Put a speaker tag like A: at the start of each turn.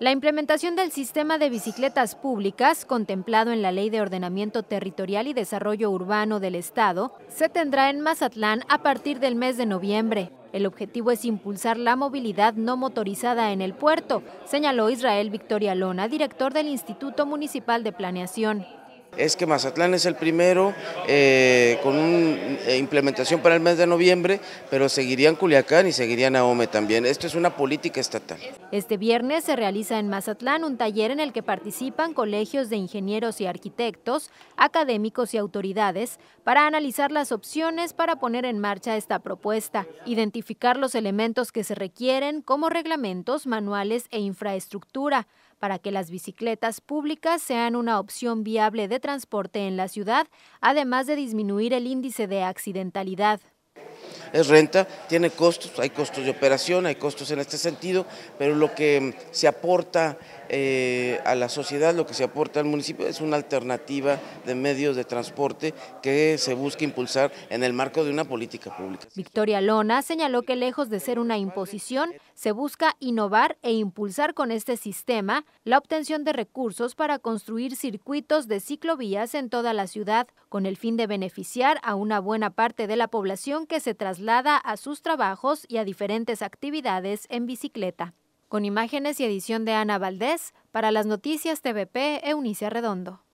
A: La implementación del sistema de bicicletas públicas, contemplado en la Ley de Ordenamiento Territorial y Desarrollo Urbano del Estado, se tendrá en Mazatlán a partir del mes de noviembre. El objetivo es impulsar la movilidad no motorizada en el puerto, señaló Israel Victoria Lona, director del Instituto Municipal de Planeación
B: es que Mazatlán es el primero eh, con una eh, implementación para el mes de noviembre, pero seguirían Culiacán y seguirían Naome también. Esto es una política estatal.
A: Este viernes se realiza en Mazatlán un taller en el que participan colegios de ingenieros y arquitectos, académicos y autoridades para analizar las opciones para poner en marcha esta propuesta, identificar los elementos que se requieren como reglamentos, manuales e infraestructura para que las bicicletas públicas sean una opción viable de transporte en la ciudad, además de disminuir el índice de accidentalidad
B: es renta, tiene costos, hay costos de operación, hay costos en este sentido, pero lo que se aporta eh, a la sociedad, lo que se aporta al municipio es una alternativa de medios de transporte que se busca impulsar en el marco de una política pública.
A: Victoria Lona señaló que lejos de ser una imposición, se busca innovar e impulsar con este sistema la obtención de recursos para construir circuitos de ciclovías en toda la ciudad, con el fin de beneficiar a una buena parte de la población que se traslada traslada a sus trabajos y a diferentes actividades en bicicleta. Con imágenes y edición de Ana Valdés, para las noticias TVP, Eunice Redondo.